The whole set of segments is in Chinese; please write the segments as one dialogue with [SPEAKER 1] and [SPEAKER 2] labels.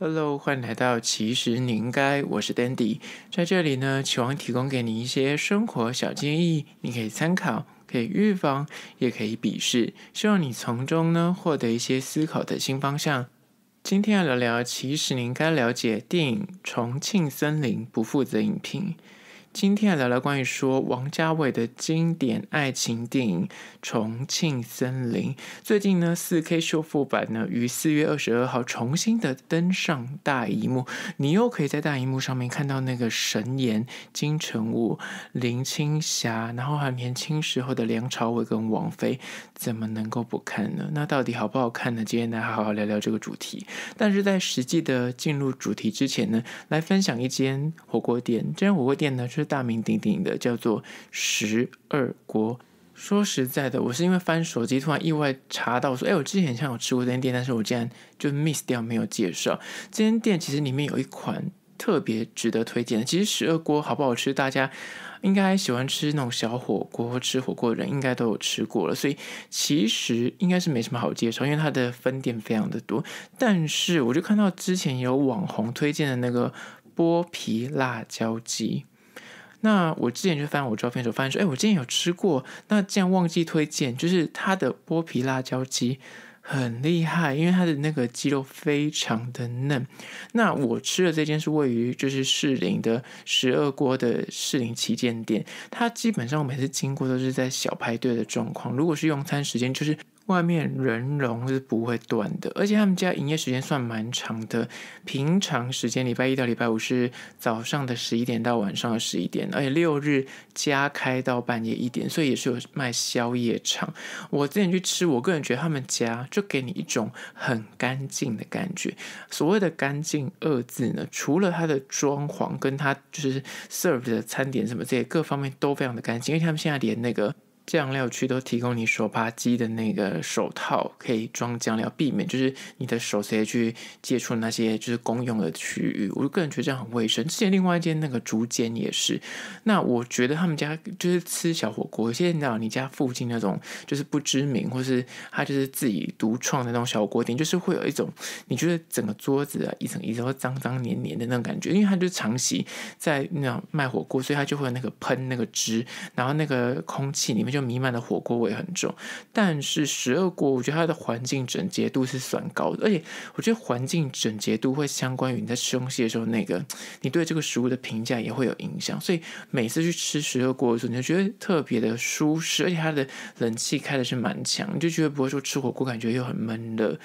[SPEAKER 1] Hello，欢迎来到其实你应该，我是 Dandy，在这里呢，期望提供给你一些生活小建议，你可以参考，可以预防，也可以鄙视，希望你从中呢获得一些思考的新方向。今天要聊聊其实你应该了解电影《重庆森林》，不负责影评。今天来聊聊关于说王家卫的经典爱情电影《重庆森林》。最近呢，四 K 修复版呢于四月二十二号重新的登上大荧幕。你又可以在大荧幕上面看到那个神颜金城武、林青霞，然后还年轻时候的梁朝伟跟王菲，怎么能够不看呢？那到底好不好看呢？今天来好好聊聊这个主题。但是在实际的进入主题之前呢，来分享一间火锅店。这间火锅店呢是。是大名鼎鼎的，叫做十二锅。说实在的，我是因为翻手机，突然意外查到，说，哎，我之前好像有吃过这间店，但是我竟然就 miss 掉，没有介绍。这间店其实里面有一款特别值得推荐的。其实十二锅好不好吃，大家应该喜欢吃那种小火锅、吃火锅的人应该都有吃过了，所以其实应该是没什么好介绍，因为它的分店非常的多。但是我就看到之前有网红推荐的那个剥皮辣椒鸡。那我之前就翻我照片的时候，发现说，哎，我之前有吃过。那竟然忘记推荐，就是它的剥皮辣椒鸡很厉害，因为它的那个鸡肉非常的嫩。那我吃的这间是位于就是士林的十二锅的士林旗舰店，它基本上我每次经过都是在小排队的状况。如果是用餐时间，就是。外面人龙是不会断的，而且他们家营业时间算蛮长的，平常时间礼拜一到礼拜五是早上的十一点到晚上的十一点，而且六日加开到半夜一点，所以也是有卖宵夜场。我之前去吃，我个人觉得他们家就给你一种很干净的感觉。所谓的干净二字呢，除了它的装潢跟它就是 serve 的餐点什么这些各方面都非常的干净，因为他们现在连那个。酱料区都提供你手帕机的那个手套，可以装酱料，避免就是你的手直接去接触那些就是公用的区域。我就个人觉得这样很卫生。之前另外一间那个竹间也是，那我觉得他们家就是吃小火锅。现在你道你家附近那种就是不知名，或是他就是自己独创的那种小火锅店，就是会有一种你觉得整个桌子啊一层一层都脏脏黏黏的那种感觉，因为他就常期在那种卖火锅，所以他就会那个喷那个汁，然后那个空气里面就。弥漫的火锅味很重，但是十二锅我觉得它的环境整洁度是算高的，而且我觉得环境整洁度会相关于你在吃东西的时候那个你对这个食物的评价也会有影响，所以每次去吃十二锅的时候你就觉得特别的舒适，而且它的冷气开的是蛮强，就觉得不会说吃火锅感觉又很闷热，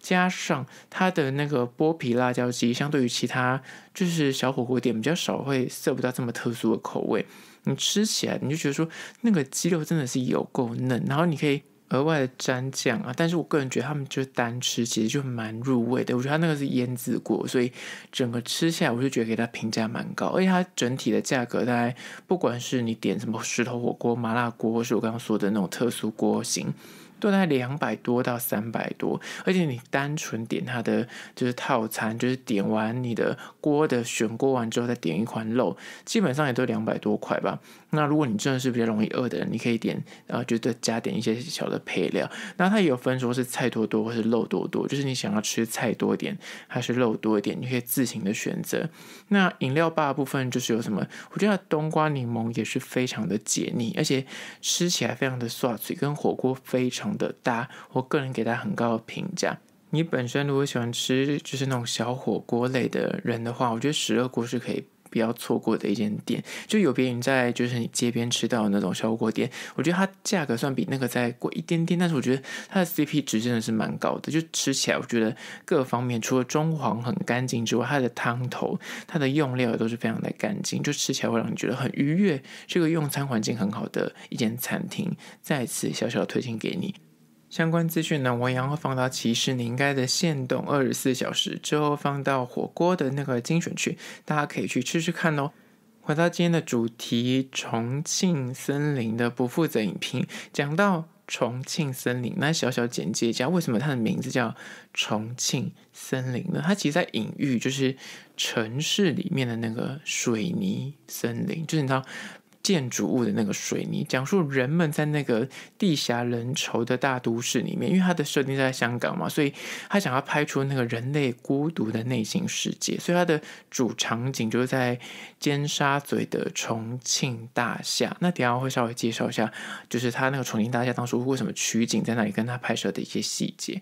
[SPEAKER 1] 加上它的那个剥皮辣椒鸡，相对于其他就是小火锅店比较少会 s 不到这么特殊的口味。你吃起来你就觉得说那个鸡肉真的是有够嫩，然后你可以额外的沾酱啊。但是我个人觉得他们就单吃其实就蛮入味的。我觉得它那个是腌制过，所以整个吃下来我就觉得给它评价蛮高。而且它整体的价格大概，不管是你点什么石头火锅、麻辣锅，或是我刚刚说的那种特殊锅型。都在两百多到三百多，而且你单纯点它的就是套餐，就是点完你的锅的选锅完之后再点一款肉，基本上也都两百多块吧。那如果你真的是比较容易饿的人，你可以点，呃，觉得加点一些小的配料。那它也有分，说是菜多多或是肉多多，就是你想要吃菜多一点还是肉多一点，你可以自行的选择。那饮料吧部分就是有什么，我觉得冬瓜柠檬也是非常的解腻，而且吃起来非常的爽脆，跟火锅非常的搭。我个人给它很高的评价。你本身如果喜欢吃就是那种小火锅类的人的话，我觉得十二锅是可以。不要错过的一间店，就有别于在就是你街边吃到的那种小火锅店，我觉得它价格算比那个再贵一点点，但是我觉得它的 C P 值真的是蛮高的。就吃起来，我觉得各方面除了装潢很干净之外，它的汤头、它的用料也都是非常的干净，就吃起来会让你觉得很愉悦。这个用餐环境很好的一间餐厅，再次小小推荐给你。相关资讯呢，我也会放到其实你应该的限动二十四小时之后放到火锅的那个精选区，大家可以去吃吃看哦。回到今天的主题，重庆森林的不负责影评。讲到重庆森林，那小小简介一下，为什么它的名字叫重庆森林呢？它其实在隐喻就是城市里面的那个水泥森林，就是你知道。建筑物的那个水泥，讲述人们在那个地狭人稠的大都市里面，因为他的设定在香港嘛，所以他想要拍出那个人类孤独的内心世界，所以他的主场景就是在尖沙咀的重庆大厦。那等下会稍微介绍一下，就是他那个重庆大厦当初为什么取景在那里，跟他拍摄的一些细节。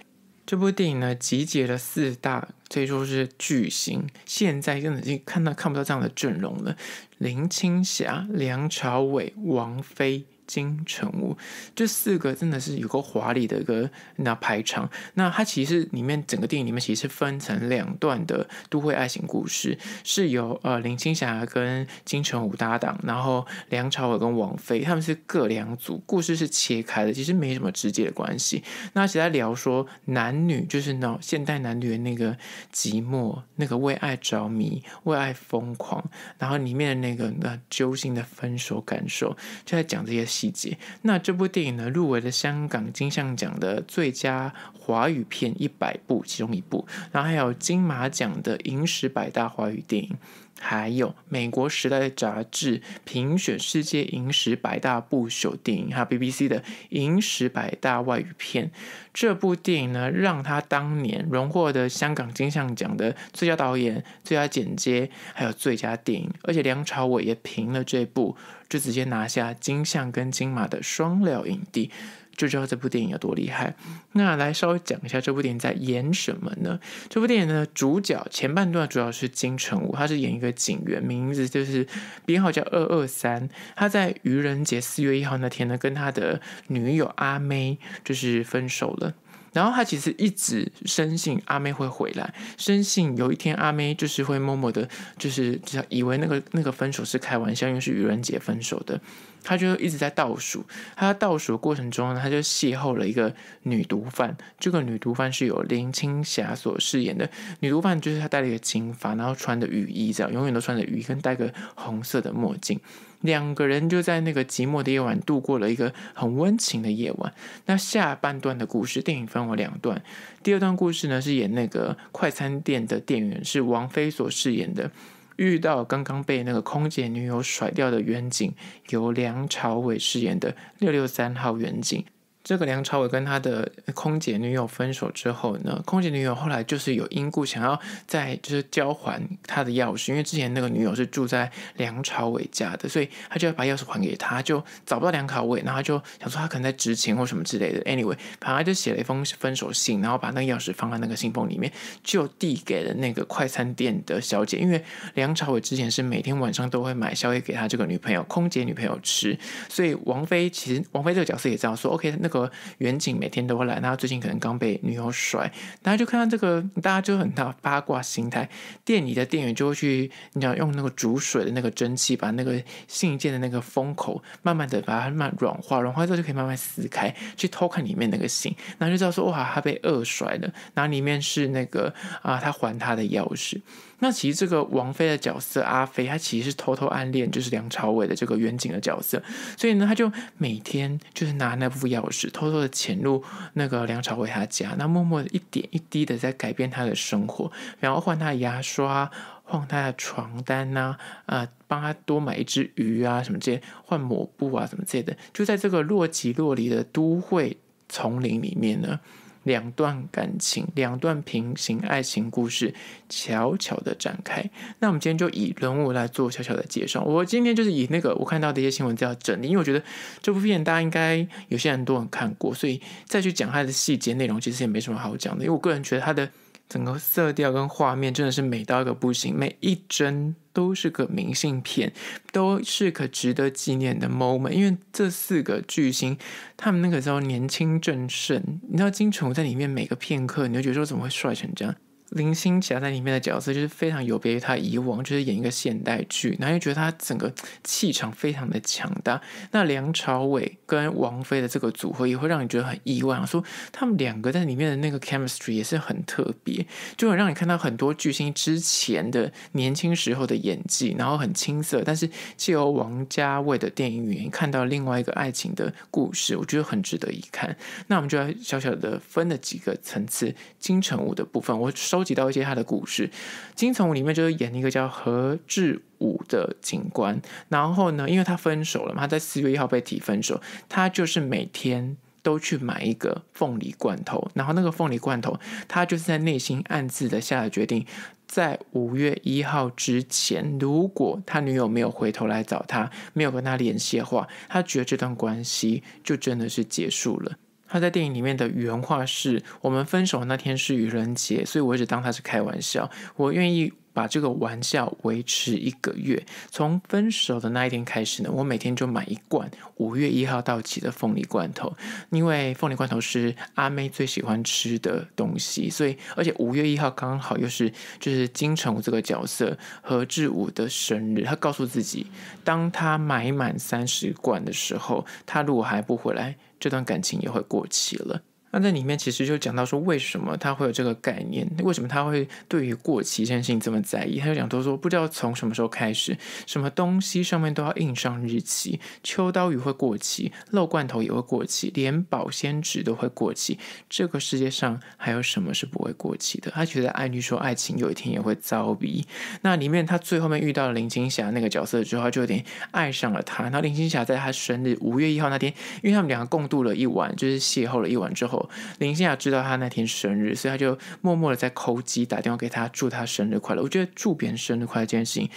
[SPEAKER 1] 这部电影呢，集结了四大可以说是巨星，现在真的已经看到看不到这样的阵容了。林青霞、梁朝伟、王菲。金城武这四个真的是有个华丽的一个那排场。那它其实里面整个电影里面其实是分成两段的都会爱情故事，是由呃林青霞跟金城武搭档，然后梁朝伟跟王菲他们是各两组故事是切开的，其实没什么直接的关系。那其他聊说男女就是那现代男女的那个寂寞，那个为爱着迷、为爱疯狂，然后里面的那个那揪心的分手感受，就在讲这些。细节。那这部电影呢，入围了香港金像奖的最佳华语片一百部其中一部，然后还有金马奖的影史百大华语电影。还有美国《时代》杂志评选世界影史百大不朽电影，还有 BBC 的影史百大外语片。这部电影呢，让他当年荣获的香港金像奖的最佳导演、最佳剪接，还有最佳电影。而且梁朝伟也凭了这部，就直接拿下金像跟金马的双料影帝。就知道这部电影有多厉害。那来稍微讲一下这部电影在演什么呢？这部电影呢，主角前半段主要是金城武，他是演一个警员，名字就是编号叫二二三。他在愚人节四月一号那天呢，跟他的女友阿妹就是分手了。然后他其实一直深信阿妹会回来，深信有一天阿妹就是会默默的，就是以为那个那个分手是开玩笑，因为是愚人节分手的。他就一直在倒数，他在倒数的过程中，呢，他就邂逅了一个女毒贩。这个女毒贩是由林青霞所饰演的，女毒贩就是她戴了一个金发，然后穿着雨衣，这样永远都穿着雨衣，跟戴个红色的墨镜。两个人就在那个寂寞的夜晚度过了一个很温情的夜晚。那下半段的故事，电影分为两段。第二段故事呢，是演那个快餐店的店员，是王菲所饰演的，遇到刚刚被那个空姐女友甩掉的远景，由梁朝伟饰演的六六三号远景。这个梁朝伟跟他的空姐女友分手之后呢，空姐女友后来就是有因故想要在就是交还他的钥匙，因为之前那个女友是住在梁朝伟家的，所以他就要把钥匙还给他，就找不到梁朝伟，然后他就想说他可能在执勤或什么之类的。Anyway，正他就写了一封分手信，然后把那个钥匙放在那个信封里面，就递给了那个快餐店的小姐，因为梁朝伟之前是每天晚上都会买宵夜给他这个女朋友、空姐女朋友吃，所以王菲其实王菲这个角色也这样说，OK，那个。远景每天都会来，然后最近可能刚被女友甩，大家就看到这个，大家就很大八卦心态，店里的店员就会去，你要用那个煮水的那个蒸汽，把那个信件的那个封口慢慢的把它慢慢软化，软化之后就可以慢慢撕开，去偷看里面那个信，然后就知道说哇，他被二甩了，然后里面是那个啊，他还他的钥匙。那其实这个王菲的角色阿菲，她其实是偷偷暗恋，就是梁朝伟的这个远景的角色，所以呢，她就每天就是拿那副钥匙，偷偷的潜入那个梁朝伟他家，那默默的一点一滴的在改变他的生活，然后换他牙刷，换他的床单呐，啊，帮他多买一只鱼啊什么这些，换抹布啊什么之类的，就在这个若即若离的都会丛林里面呢。两段感情，两段平行爱情故事悄悄的展开。那我们今天就以人物来做小小的介绍。我今天就是以那个我看到的一些新闻资料整理，因为我觉得这部片大家应该有些人都很看过，所以再去讲它的细节内容其实也没什么好讲的。因为我个人觉得它的。整个色调跟画面真的是美到一个不行，每一帧都是个明信片，都是可值得纪念的 moment。因为这四个巨星，他们那个时候年轻正盛，你知道金城武在里面每个片刻，你就觉得说怎么会帅成这样。林心霞在里面的角色就是非常有别于他以往，就是演一个现代剧，然后又觉得他整个气场非常的强大。那梁朝伟跟王菲的这个组合也会让你觉得很意外，说他们两个在里面的那个 chemistry 也是很特别，就会让你看到很多巨星之前的年轻时候的演技，然后很青涩，但是借由王家卫的电影语言看到另外一个爱情的故事，我觉得很值得一看。那我们就要小小的分了几个层次，《金城武》的部分，我稍。收集到一些他的故事，《金城武》里面就是演一个叫何志武的警官。然后呢，因为他分手了嘛，他在四月一号被提分手。他就是每天都去买一个凤梨罐头，然后那个凤梨罐头，他就是在内心暗自的下了决定，在五月一号之前，如果他女友没有回头来找他，没有跟他联系的话，他觉得这段关系就真的是结束了。他在电影里面的原话是：“我们分手那天是愚人节，所以我只当他是开玩笑。”我愿意。把这个玩笑维持一个月，从分手的那一天开始呢，我每天就买一罐五月一号到期的凤梨罐头，因为凤梨罐头是阿妹最喜欢吃的东西，所以而且五月一号刚好又是就是金城武这个角色何志武的生日，他告诉自己，当他买满三十罐的时候，他如果还不回来，这段感情也会过期了。那在里面其实就讲到说，为什么他会有这个概念？为什么他会对于过期这件事情这么在意？他就讲都说，不知道从什么时候开始，什么东西上面都要印上日期。秋刀鱼会过期，肉罐头也会过期，连保鲜纸都会过期。这个世界上还有什么是不会过期的？他觉得艾丽说爱情有一天也会遭逼。那里面他最后面遇到林青霞那个角色之后，就有点爱上了她。然后林青霞在他生日五月一号那天，因为他们两个共度了一晚，就是邂逅了一晚之后。林心雅知道他那天生日，所以他就默默的在抠机打电话给他，祝他生日快乐。我觉得祝别人生日快乐这件事情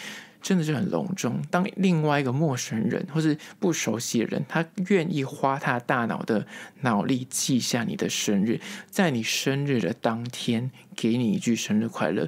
[SPEAKER 1] 真的是很隆重。当另外一个陌生人或是不熟悉的人，他愿意花他大脑的脑力记下你的生日，在你生日的当天给你一句生日快乐。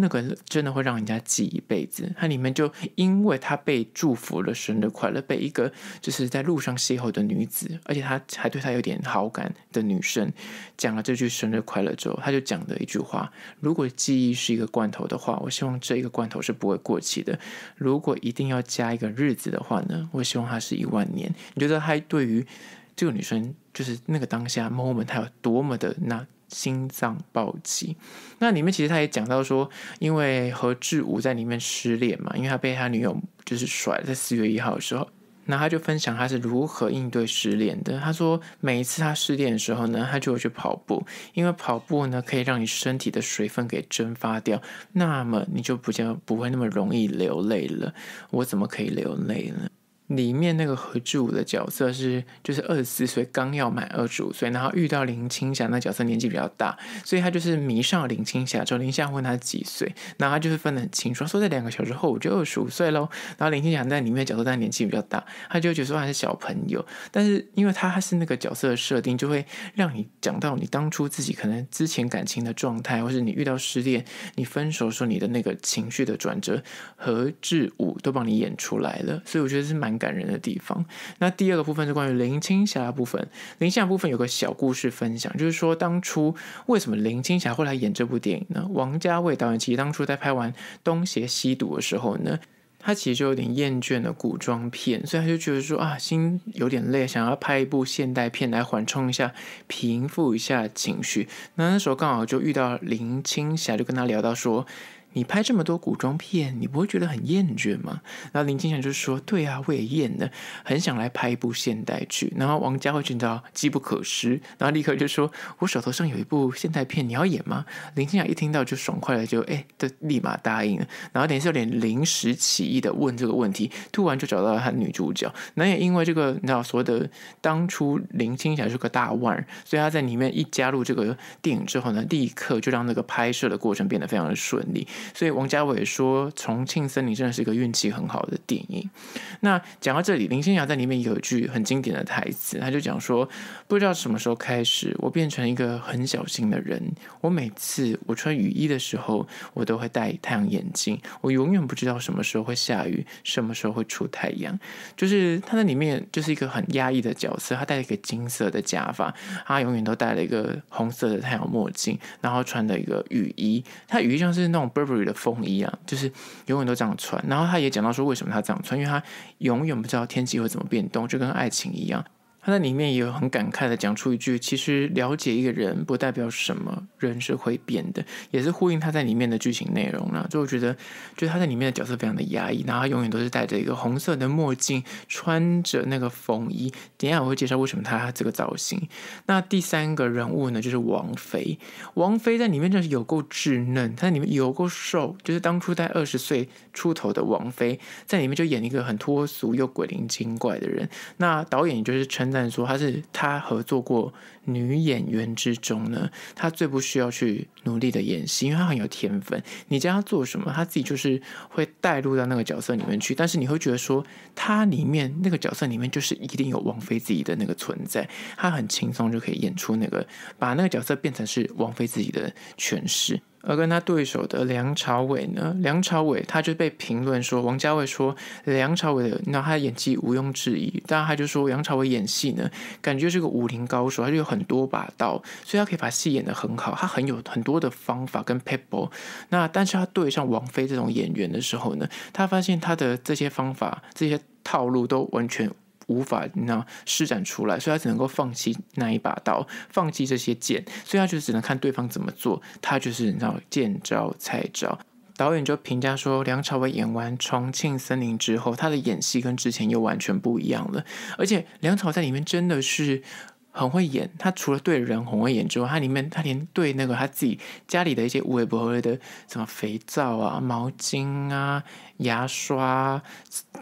[SPEAKER 1] 那个真的会让人家记一辈子。它里面就因为他被祝福了，生日快乐被一个就是在路上邂逅的女子，而且他还对她有点好感的女生，讲了这句生日快乐之后，他就讲的一句话：如果记忆是一个罐头的话，我希望这一个罐头是不会过期的。如果一定要加一个日子的话呢，我希望它是一万年。你觉得他对于这个女生，就是那个当下 moment，他有多么的那？心脏暴击，那里面其实他也讲到说，因为何志武在里面失恋嘛，因为他被他女友就是甩了，在四月一号的时候，那他就分享他是如何应对失恋的。他说，每一次他失恋的时候呢，他就会去跑步，因为跑步呢可以让你身体的水分给蒸发掉，那么你就比较不会那么容易流泪了。我怎么可以流泪呢？里面那个何志武的角色是就是二十四岁，刚要满二十五岁，然后遇到林青霞那角色年纪比较大，所以他就是迷上林青霞。之后林青霞问他几岁，然后他就是分得很清楚，说在两个小时后我就二十五岁喽。然后林青霞在里面角色但年纪比较大，他就觉得他是小朋友，但是因为他是那个角色的设定，就会让你讲到你当初自己可能之前感情的状态，或是你遇到失恋、你分手时候你的那个情绪的转折，何志武都帮你演出来了，所以我觉得是蛮。感人的地方。那第二个部分是关于林青霞的部分。林青霞部分有个小故事分享，就是说当初为什么林青霞会来演这部电影呢？王家卫导演其实当初在拍完《东邪西毒》的时候呢，他其实就有点厌倦了古装片，所以他就觉得说啊，心有点累，想要拍一部现代片来缓冲一下、平复一下情绪。那那时候刚好就遇到林青霞，就跟他聊到说。你拍这么多古装片，你不会觉得很厌倦吗？然后林青霞就说：“对啊，我也厌了，很想来拍一部现代剧。”然后王家卫见到机不可失，然后立刻就说：“我手头上有一部现代片，你要演吗？”林青霞一听到就爽快的就哎，就立马答应了。然后等于有点临时起意的问这个问题，突然就找到了他女主角。那也因为这个，你知道，所谓的当初林青霞是个大腕，所以他在里面一加入这个电影之后呢，立刻就让那个拍摄的过程变得非常的顺利。所以王家卫说，《重庆森林》真的是一个运气很好的电影。那讲到这里，林青霞在里面有一句很经典的台词，他就讲说：“不知道什么时候开始，我变成一个很小心的人。我每次我穿雨衣的时候，我都会戴太阳眼镜。我永远不知道什么时候会下雨，什么时候会出太阳。”就是他在里面就是一个很压抑的角色，他戴了一个金色的假发，他永远都戴了一个红色的太阳墨镜，然后穿了一个雨衣。他雨衣像是那种。的风衣啊，就是永远都这样穿。然后他也讲到说，为什么他这样穿，因为他永远不知道天气会怎么变动，就跟爱情一样。他在里面也有很感慨的讲出一句：“其实了解一个人不代表什么，人是会变的。”也是呼应他在里面的剧情内容了。就我觉得，就是他在里面的角色非常的压抑，然后他永远都是戴着一个红色的墨镜，穿着那个风衣。等一下我会介绍为什么他这个造型。那第三个人物呢，就是王菲。王菲在里面就是有够稚嫩，她在里面有够瘦，就是当初在二十岁出头的王菲，在里面就演一个很脱俗又鬼灵精怪的人。那导演就是陈。但说他是他合作过女演员之中呢，他最不需要去努力的演戏，因为他很有天分。你叫他做什么，他自己就是会带入到那个角色里面去。但是你会觉得说，他里面那个角色里面就是一定有王菲自己的那个存在，他很轻松就可以演出那个，把那个角色变成是王菲自己的诠释。而跟他对手的梁朝伟呢？梁朝伟他就被评论说，王家卫说梁朝伟的那他的演技毋庸置疑。但他就说梁朝伟演戏呢，感觉是个武林高手，他就有很多把刀，所以他可以把戏演得很好，他很有很多的方法跟 people。那但是他对上王菲这种演员的时候呢，他发现他的这些方法、这些套路都完全。无法，那施展出来，所以他只能够放弃那一把刀，放弃这些剑，所以他就只能看对方怎么做。他就是让剑招菜招。导演就评价说，梁朝伟演完《重庆森林》之后，他的演戏跟之前又完全不一样了。而且梁朝在里面真的是很会演，他除了对人红会演之外，他里面他连对那个他自己家里的一些无微不至的什么肥皂啊、毛巾啊。牙刷，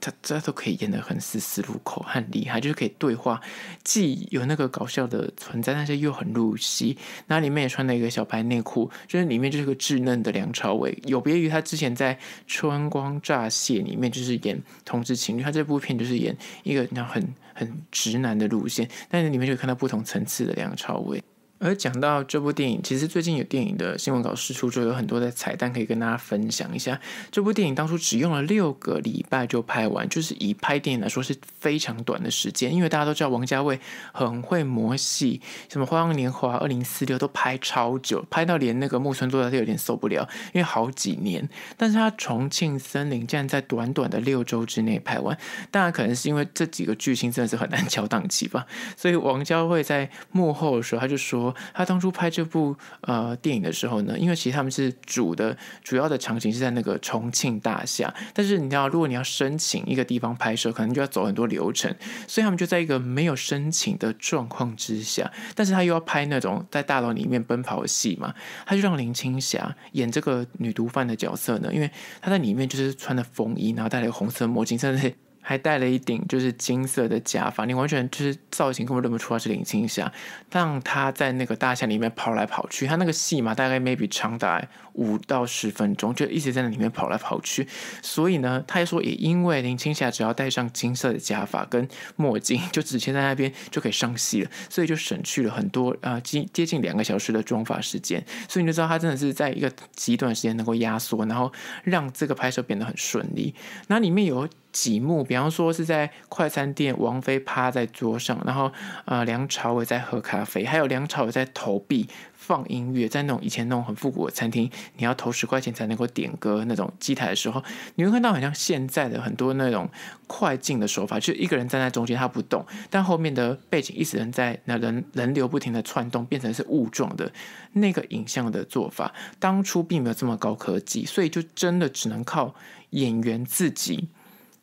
[SPEAKER 1] 他这都可以演得很丝丝入扣，很厉害，就是可以对话，既有那个搞笑的存在，但是又很入戏。那里面也穿了一个小白内裤，就是里面就是个稚嫩的梁朝伟，有别于他之前在《春光乍泄》里面就是演同志情侣，他这部片就是演一个那很很直男的路线，但是里面就以看到不同层次的梁朝伟。而讲到这部电影，其实最近有电影的新闻稿释出，就有很多的彩蛋可以跟大家分享一下。这部电影当初只用了六个礼拜就拍完，就是以拍电影来说是非常短的时间。因为大家都知道王家卫很会磨戏，什么《花样年华》、《二零四六》都拍超久，拍到连那个木村多哉都有点受不了，因为好几年。但是他《重庆森林》竟然在短短的六周之内拍完，当然可能是因为这几个巨星真的是很难敲档期吧。所以王家卫在幕后的时候，他就说。他当初拍这部呃电影的时候呢，因为其实他们是主的主要的场景是在那个重庆大厦，但是你知道，如果你要申请一个地方拍摄，可能就要走很多流程，所以他们就在一个没有申请的状况之下，但是他又要拍那种在大楼里面奔跑的戏嘛，他就让林青霞演这个女毒贩的角色呢，因为她在里面就是穿的风衣，然后戴了一个红色墨镜，甚至还戴了一顶就是金色的假发，你完全就是造型根本认不出他是林青霞。让他在那个大象里面跑来跑去，他那个戏嘛大概 maybe 长达五到十分钟，就一直在那里面跑来跑去。所以呢，他说也因为林青霞只要戴上金色的假发跟墨镜，就直接在那边就可以上戏了，所以就省去了很多啊接接近两个小时的妆发时间。所以你就知道他真的是在一个极短时间能够压缩，然后让这个拍摄变得很顺利。那里面有。几幕，比方说是在快餐店，王菲趴在桌上，然后呃，梁朝伟在喝咖啡，还有梁朝伟在投币放音乐，在那种以前那种很复古的餐厅，你要投十块钱才能够点歌那种机台的时候，你会看到很像现在的很多那种快进的手法，就一个人站在中间他不动，但后面的背景一直人在那人人流不停的窜动，变成是雾状的那个影像的做法，当初并没有这么高科技，所以就真的只能靠演员自己。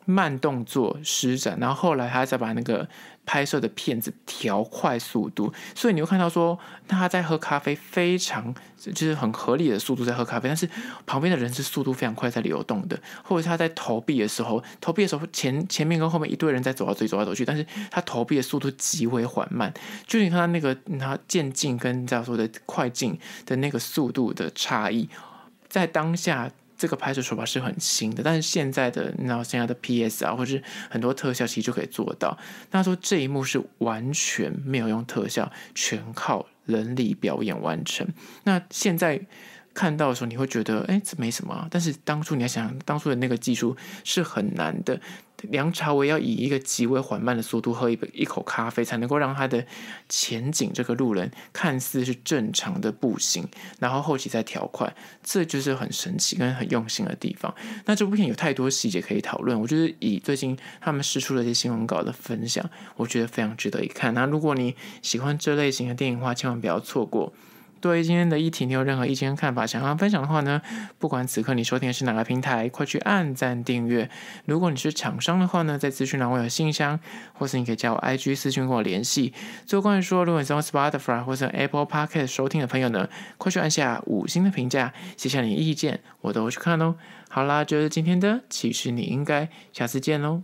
[SPEAKER 1] 慢动作施展，然后后来他再把那个拍摄的片子调快速度，所以你会看到说他在喝咖啡非常就是很合理的速度在喝咖啡，但是旁边的人是速度非常快在流动的，或者他在投币的时候，投币的时候前前面跟后面一堆人在走到走里走来走去，但是他投币的速度极为缓慢，就你看那个他渐进跟这样说的快进的那个速度的差异，在当下。这个拍摄手法是很新的，但是现在的你知道现在的 PS 啊，或者是很多特效其实就可以做到。那说这一幕是完全没有用特效，全靠人力表演完成。那现在看到的时候，你会觉得哎，这没什么。但是当初你要想，当初的那个技术是很难的。梁朝伟要以一个极为缓慢的速度喝一杯一口咖啡，才能够让他的前景这个路人看似是正常的步行，然后后期再调快，这就是很神奇跟很用心的地方。那这部片有太多细节可以讨论，我觉得以最近他们释出的一些新闻稿的分享，我觉得非常值得一看。那如果你喜欢这类型的电影的话，千万不要错过。对今天的议题，你有任何意见看法，想要分享的话呢？不管此刻你收听是哪个平台，快去按赞订阅。如果你是厂商的话呢，在资讯栏我有信箱，或是你可以加我 IG 私讯跟我联系。最后，关于说，如果你用 Spotify 或是 Apple Podcast 收听的朋友呢，快去按下五星的评价，写下你的意见，我都去看哦。好啦，就是今天的，其实你应该下次见喽。